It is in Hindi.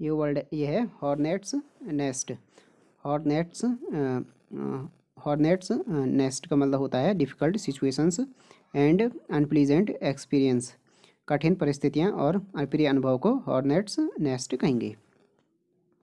ये वर्ड ये है hornets nest hornets hornets nest का मतलब होता है difficult situations and unpleasant experience कठिन परिस्थितियाँ और अप्रिय अनुभव को हॉर्नेट्स नेस्ट कहेंगे